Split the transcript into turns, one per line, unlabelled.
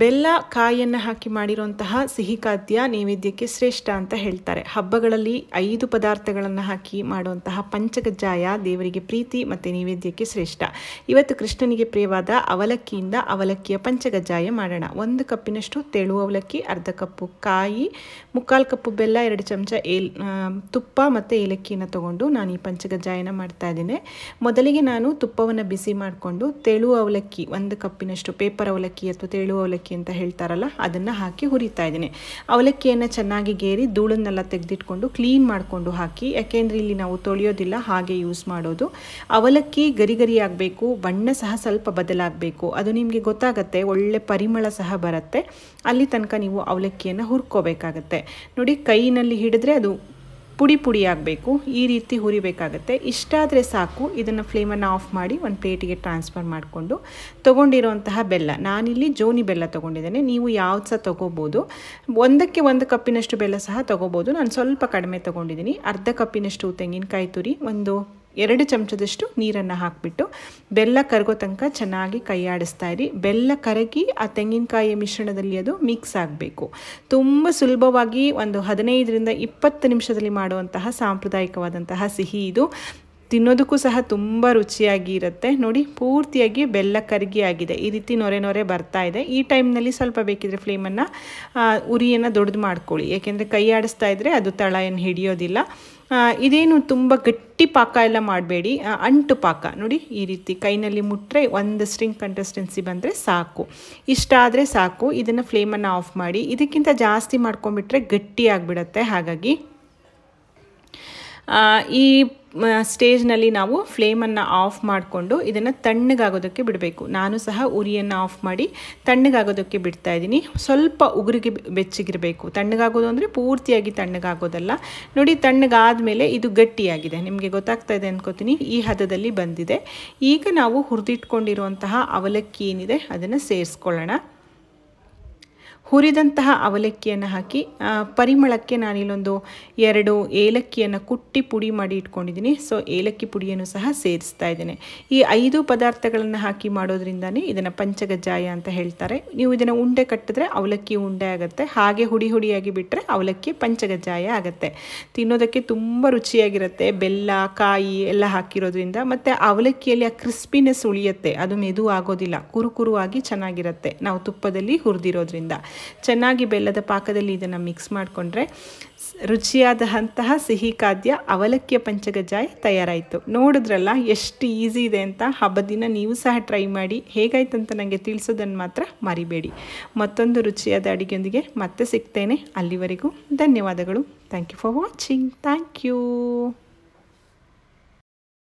ಬೆಲ್ಲ ಕಾಯಿಯನ್ನು ಹಾಕಿ ಮಾಡಿರುವಂತಹ ಸಿಹಿ ಖಾದ್ಯ ನೈವೇದ್ಯಕ್ಕೆ ಶ್ರೇಷ್ಠ ಅಂತ ಹೇಳ್ತಾರೆ ಹಬ್ಬಗಳಲ್ಲಿ ಐದು ಪದಾರ್ಥಗಳನ್ನು ಹಾಕಿ ಮಾಡುವಂತಹ ಪಂಚಗಜ್ಜಾಯ ದೇವರಿಗೆ ಪ್ರೀತಿ ಮತ್ತು ನೈವೇದ್ಯಕ್ಕೆ ಶ್ರೇಷ್ಠ ಇವತ್ತು ಕೃಷ್ಣನಿಗೆ ಪ್ರಿಯವಾದ ಅವಲಕ್ಕಿಯಿಂದ ಅವಲಕ್ಕಿಯ ಪಂಚಗಜ್ಜಾಯ ಮಾಡೋಣ ಒಂದು ಕಪ್ಪಿನಷ್ಟು ತೆಳು ಅವಲಕ್ಕಿ ಅರ್ಧ ಕಪ್ಪು ಕಾಯಿ ಮುಕ್ಕಾಲು ಕಪ್ಪು ಬೆಲ್ಲ ಎರಡು ಚಮಚ ಏಲ್ ತುಪ್ಪ ಮತ್ತು ಏಲಕ್ಕಿಯನ್ನು ತಗೊಂಡು ನಾನು ಈ ಪಂಚಗಜ್ಜಾಯನ ಮಾಡ್ತಾ ಇದ್ದೀನಿ ಮೊದಲಿಗೆ ನಾನು ತುಪ್ಪವನ್ನು ಬಿಸಿ ಮಾಡಿಕೊಂಡು ತೆಳು ಅವಲಕ್ಕಿ ಒಂದು ಕಪ್ಪಿನಷ್ಟು ಪೇಪರ್ ಅವಲಕ್ಕಿ ಅಥವಾ ತೆಳು ಅವಲಕ್ಕಿ ಅವಲಕ್ಕಿ ಅಂತ ಹೇಳ್ತಾರಲ್ಲ ಅದನ್ನು ಹಾಕಿ ಹುರಿತಾ ಇದ್ದೀನಿ ಅವಲಕ್ಕಿಯನ್ನು ಚೆನ್ನಾಗಿ ಗೇರಿ ಧೂಳನ್ನೆಲ್ಲ ತೆಗೆದಿಟ್ಕೊಂಡು ಕ್ಲೀನ್ ಮಾಡಿಕೊಂಡು ಹಾಕಿ ಯಾಕೆಂದರೆ ಇಲ್ಲಿ ನಾವು ತೊಳೆಯೋದಿಲ್ಲ ಹಾಗೆ ಯೂಸ್ ಮಾಡೋದು ಅವಲಕ್ಕಿ ಗರಿ ಗರಿ ಆಗಬೇಕು ಬಣ್ಣ ಸಹ ಸ್ವಲ್ಪ ಬದಲಾಗಬೇಕು ಅದು ನಿಮಗೆ ಗೊತ್ತಾಗುತ್ತೆ ಒಳ್ಳೆ ಪರಿಮಳ ಸಹ ಬರುತ್ತೆ ಅಲ್ಲಿ ತನಕ ನೀವು ಅವಲಕ್ಕಿಯನ್ನು ಹುರ್ಕೋಬೇಕಾಗತ್ತೆ ನೋಡಿ ಕೈನಲ್ಲಿ ಹಿಡಿದ್ರೆ ಅದು ಪುಡಿ ಪುಡಿ ಆಗಬೇಕು ಈ ರೀತಿ ಹುರಿಬೇಕಾಗತ್ತೆ ಇಷ್ಟಾದರೆ ಸಾಕು ಇದನ್ನು ಫ್ಲೇಮನ್ನು ಆಫ್ ಮಾಡಿ ಒಂದು ಪ್ಲೇಟಿಗೆ ಟ್ರಾನ್ಸ್ಫರ್ ಮಾಡಿಕೊಂಡು ತೊಗೊಂಡಿರುವಂತಹ ಬೆಲ್ಲ ನಾನಿಲ್ಲಿ ಜೋನಿ ಬೆಲ್ಲ ತೊಗೊಂಡಿದ್ದೇನೆ ನೀವು ಯಾವ್ದು ಸಹ ತೊಗೋಬೋದು ಒಂದಕ್ಕೆ ಒಂದು ಕಪ್ಪಿನಷ್ಟು ಬೆಲ್ಲ ಸಹ ತೊಗೋಬೋದು ನಾನು ಸ್ವಲ್ಪ ಕಡಿಮೆ ತೊಗೊಂಡಿದ್ದೀನಿ ಅರ್ಧ ಕಪ್ಪಿನಷ್ಟು ತೆಂಗಿನಕಾಯಿ ತುರಿ ಒಂದು ಎರಡು ಚಮಚದಷ್ಟು ನೀರನ್ನು ಹಾಕಿಬಿಟ್ಟು ಬೆಲ್ಲ ಕರಗೋ ತನಕ ಚೆನ್ನಾಗಿ ಕೈಯಾಡಿಸ್ತಾ ಇರಿ ಬೆಲ್ಲ ಕರಗಿ ಆ ತೆಂಗಿನಕಾಯಿಯ ಮಿಶ್ರಣದಲ್ಲಿ ಅದು ಮಿಕ್ಸ್ ಆಗಬೇಕು ತುಂಬ ಸುಲಭವಾಗಿ ಒಂದು ಹದಿನೈದರಿಂದ ಇಪ್ಪತ್ತು ನಿಮಿಷದಲ್ಲಿ ಮಾಡುವಂತಹ ಸಾಂಪ್ರದಾಯಿಕವಾದಂತಹ ಸಿಹಿ ಇದು ತಿನ್ನೋದಕ್ಕೂ ಸಹ ತುಂಬ ರುಚಿಯಾಗಿ ಇರುತ್ತೆ ನೋಡಿ ಪೂರ್ತಿಯಾಗಿ ಬೆಲ್ಲ ಕರಗಿ ಆಗಿದೆ ಈ ರೀತಿ ನೊರೆ ನೊರೆ ಬರ್ತಾ ಇದೆ ಈ ಟೈಮ್ನಲ್ಲಿ ಸ್ವಲ್ಪ ಬೇಕಿದ್ರೆ ಫ್ಲೇಮನ್ನು ಉರಿಯನ್ನು ದೊಡ್ದು ಮಾಡ್ಕೊಳ್ಳಿ ಏಕೆಂದರೆ ಕೈ ಆಡಿಸ್ತಾ ಇದ್ದರೆ ಅದು ತಳ ಏನು ಹಿಡಿಯೋದಿಲ್ಲ ಇದೇನು ತುಂಬ ಗಟ್ಟಿ ಪಾಕ ಎಲ್ಲ ಮಾಡಬೇಡಿ ಅಂಟು ಪಾಕ ನೋಡಿ ಈ ರೀತಿ ಕೈನಲ್ಲಿ ಮುಟ್ಟರೆ ಒಂದು ಸ್ಟ್ರಿಂಗ್ ಕಂಟೆಸ್ಟೆನ್ಸಿ ಬಂದರೆ ಸಾಕು ಇಷ್ಟ ಆದರೆ ಸಾಕು ಇದನ್ನು ಫ್ಲೇಮನ್ನು ಆಫ್ ಮಾಡಿ ಇದಕ್ಕಿಂತ ಜಾಸ್ತಿ ಮಾಡ್ಕೊಂಬಿಟ್ರೆ ಗಟ್ಟಿ ಹಾಗಾಗಿ ಈ ಸ್ಟೇಜ್ನಲ್ಲಿ ನಾವು ಫ್ಲೇಮನ್ನು ಆಫ್ ಮಾಡಿಕೊಂಡು ಇದನ್ನು ತಣ್ಣಗಾಗೋದಕ್ಕೆ ಬಿಡಬೇಕು ನಾನು ಸಹ ಉರಿಯನ್ನು ಆಫ್ ಮಾಡಿ ತಣ್ಣಗಾಗೋದಕ್ಕೆ ಬಿಡ್ತಾ ಇದ್ದೀನಿ ಸ್ವಲ್ಪ ಉಗುರಿಗೆ ಬೆಚ್ಚಗಿರಬೇಕು ತಣ್ಣಗಾಗೋದು ಅಂದರೆ ಪೂರ್ತಿಯಾಗಿ ತಣ್ಣಗಾಗೋದಲ್ಲ ನೋಡಿ ತಣ್ಣಗಾದ ಮೇಲೆ ಇದು ಗಟ್ಟಿಯಾಗಿದೆ ನಿಮಗೆ ಗೊತ್ತಾಗ್ತಾ ಇದೆ ಅನ್ಕೋತೀನಿ ಈ ಹದದಲ್ಲಿ ಬಂದಿದೆ ಈಗ ನಾವು ಹುರಿದಿಟ್ಕೊಂಡಿರುವಂತಹ ಅವಲಕ್ಕಿ ಏನಿದೆ ಅದನ್ನು ಸೇರಿಸ್ಕೊಳ್ಳೋಣ ಹುರಿದಂತಹ ಅವಲಕ್ಕಿಯನ್ನು ಹಾಕಿ ಪರಿಮಳಕ್ಕೆ ನಾನಿಲ್ಲೊಂದು ಎರಡು ಏಲಕ್ಕಿಯನ್ನು ಕುಟ್ಟಿ ಪುಡಿ ಮಾಡಿ ಇಟ್ಕೊಂಡಿದ್ದೀನಿ ಸೊ ಏಲಕ್ಕಿ ಪುಡಿಯನ್ನು ಸಹ ಸೇರಿಸ್ತಾ ಇದ್ದೇನೆ ಈ ಐದು ಪದಾರ್ಥಗಳನ್ನು ಹಾಕಿ ಮಾಡೋದ್ರಿಂದನೇ ಇದನ್ನು ಪಂಚಗಜ್ಜಾಯ ಅಂತ ಹೇಳ್ತಾರೆ ನೀವು ಇದನ್ನು ಉಂಡೆ ಕಟ್ಟಿದ್ರೆ ಅವಲಕ್ಕಿ ಉಂಡೆ ಆಗುತ್ತೆ ಹಾಗೆ ಹುಡಿ ಹುಡಿಯಾಗಿ ಬಿಟ್ಟರೆ ಅವಲಕ್ಕಿ ಪಂಚಗಜ್ಜಾಯ ಆಗುತ್ತೆ ತಿನ್ನೋದಕ್ಕೆ ತುಂಬ ರುಚಿಯಾಗಿರುತ್ತೆ ಬೆಲ್ಲ ಕಾಯಿ ಎಲ್ಲ ಹಾಕಿರೋದ್ರಿಂದ ಮತ್ತು ಅವಲಕ್ಕಿಯಲ್ಲಿ ಆ ಕ್ರಿಸ್ಪಿನೆಸ್ ಉಳಿಯುತ್ತೆ ಅದು ಮೆದು ಆಗೋದಿಲ್ಲ ಕುರುಕುರುವಾಗಿ ಚೆನ್ನಾಗಿರುತ್ತೆ ನಾವು ತುಪ್ಪದಲ್ಲಿ ಹುರಿದಿರೋದ್ರಿಂದ ಚೆನ್ನಾಗಿ ಬೆಲ್ಲದ ಪಾಕದಲ್ಲಿ ಇದನ್ನು ಮಿಕ್ಸ್ ಮಾಡಿಕೊಂಡ್ರೆ ರುಚಿಯಾದಂತಹ ಸಿಹಿ ಖಾದ್ಯ ಅವಲಕ್ಕಿಯ ಪಂಚಗಜಾಯ್ ತಯಾರಾಯಿತು ನೋಡಿದ್ರಲ್ಲ ಎಷ್ಟು ಈಸಿ ಇದೆ ಅಂತ ಹಬ್ಬದಿನ ನೀವು ಸಹ ಟ್ರೈ ಮಾಡಿ ಹೇಗಾಯ್ತು ಅಂತ ನನಗೆ ತಿಳಿಸೋದನ್ನು ಮಾತ್ರ ಮರಿಬೇಡಿ ಮತ್ತೊಂದು ರುಚಿಯಾದ ಅಡಿಗೆಯೊಂದಿಗೆ ಮತ್ತೆ ಸಿಗ್ತೇನೆ ಅಲ್ಲಿವರೆಗೂ ಧನ್ಯವಾದಗಳು thank you for watching thank you